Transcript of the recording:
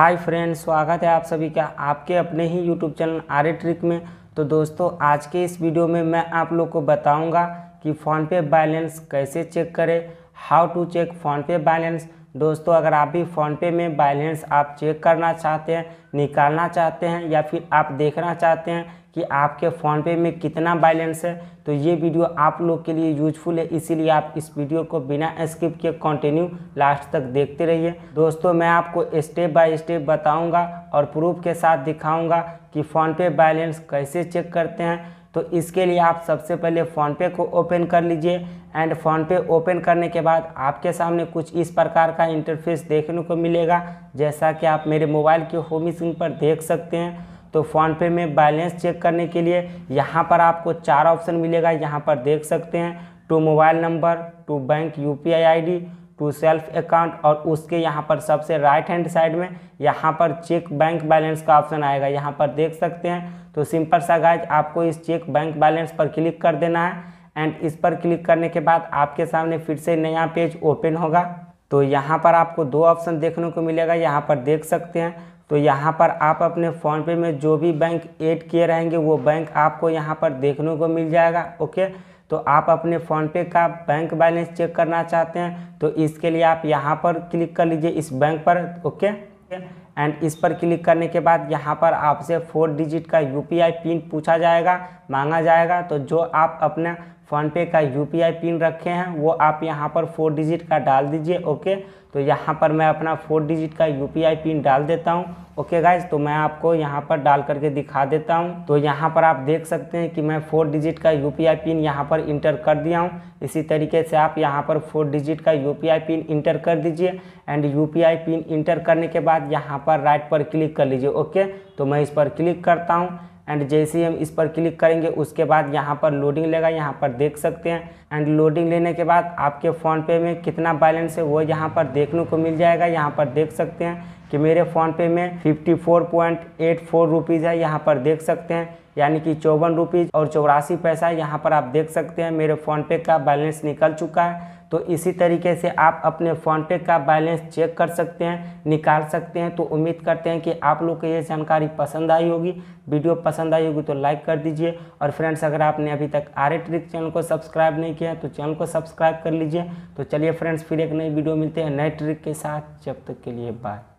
hi friend स्वागत है आप सभी का आपके अपने ही यूट्यूब चैनल आर ट्रिक में तो दोस्तों आज के इस वीडियो में मैं आप लोग को बताऊंगा कि फ़ोनपे बैलेंस कैसे चेक करें how to check PhonePe balance दोस्तों अगर आप भी फ़ोनपे में बैलेंस आप चेक करना चाहते हैं निकालना चाहते हैं या फिर आप देखना चाहते हैं कि आपके फ़ोनपे में कितना बैलेंस है तो ये वीडियो आप लोग के लिए यूजफुल है इसीलिए आप इस वीडियो को बिना स्किप के कंटिन्यू लास्ट तक देखते रहिए दोस्तों मैं आपको स्टेप बाय स्टेप बताऊंगा और प्रूफ के साथ दिखाऊंगा कि फ़ोनपे बैलेंस कैसे चेक करते हैं तो इसके लिए आप सबसे पहले फ़ोनपे को ओपन कर लीजिए एंड फ़ोनपे ओपन करने के बाद आपके सामने कुछ इस प्रकार का इंटरफेस देखने को मिलेगा जैसा कि आप मेरे मोबाइल के होम स्क्रीन पर देख सकते हैं तो फ़ोनपे में बैलेंस चेक करने के लिए यहाँ पर आपको चार ऑप्शन मिलेगा यहाँ पर देख सकते हैं to mobile number to bank U P I to self account और उसके यहाँ पर सबसे राइट हैंड साइड में यहाँ पर चेक बैंक बैलेंस का ऑप्शन आएगा यहाँ पर देख सकते हैं तो सिंपल सा गाइज आपको इस चेक बैंक बैलेंस पर क्लिक कर देना है एंड इस पर क्लिक करने के बाद आपके सामने फिर से नया पेज ओपन होगा तो यहाँ पर आपको दो ऑप्शन देखने को मिलेगा यहाँ पर देख सकते हैं तो यहाँ पर आप अपने फ़ोन पे में जो भी बैंक ऐड किए रहेंगे वो बैंक आपको यहाँ पर देखने को मिल जाएगा ओके तो आप अपने फ़ोनपे का बैंक बैलेंस चेक करना चाहते हैं तो इसके लिए आप यहाँ पर क्लिक कर लीजिए इस बैंक पर ओके एंड इस पर क्लिक करने के बाद यहाँ पर आपसे फोर डिजिट का यूपीआई पिन पूछा जाएगा मांगा जाएगा तो जो आप अपना फ़ोनपे का यूपीआई पिन रखे हैं वो आप यहाँ पर फोर डिजिट का डाल दीजिए ओके तो यहाँ पर मैं अपना फोर डिजिट का यूपीआई पिन डाल देता हूँ ओके गाइज तो मैं आपको यहाँ पर डाल करके दिखा देता हूँ तो यहाँ पर आप देख सकते हैं कि मैं फोर डिजिट का यू पिन यहाँ पर इंटर कर दिया हूँ इसी तरीके से आप यहाँ पर फोर डिजिट का यू पिन इंटर कर दीजिए एंड यू पिन इंटर करने के बाद यहाँ पर पर राइट पर क्लिक कर लीजिए ओके तो मैं इस पर क्लिक करता हूँ एंड जैसे ही हम इस पर क्लिक करेंगे उसके बाद यहाँ पर लोडिंग लेगा यहाँ पर देख सकते हैं एंड लोडिंग लेने के बाद आपके फ़ोन पे में कितना बैलेंस है वो यहाँ पर देखने को मिल जाएगा यहाँ पर देख सकते हैं कि मेरे फ़ोनपे में fifty four point eight four rupees है यहाँ पर देख सकते हैं यानी कि चौवन रुपीज़ और चौरासी पैसा यहाँ पर आप देख सकते हैं मेरे फ़ोनपे का बैलेंस निकल चुका है तो इसी तरीके से आप अपने फ़ोनपे का बैलेंस चेक कर सकते हैं निकाल सकते हैं तो उम्मीद करते हैं कि आप लोग को ये जानकारी पसंद आई होगी वीडियो पसंद आई होगी तो लाइक कर दीजिए और फ्रेंड्स अगर आपने अभी तक आर ट्रिक चैनल को सब्सक्राइब नहीं किया तो चैनल को सब्सक्राइब कर लीजिए तो चलिए फ्रेंड्स फिर एक नई वीडियो मिलते हैं नए ट्रिक के साथ जब तक के लिए बाय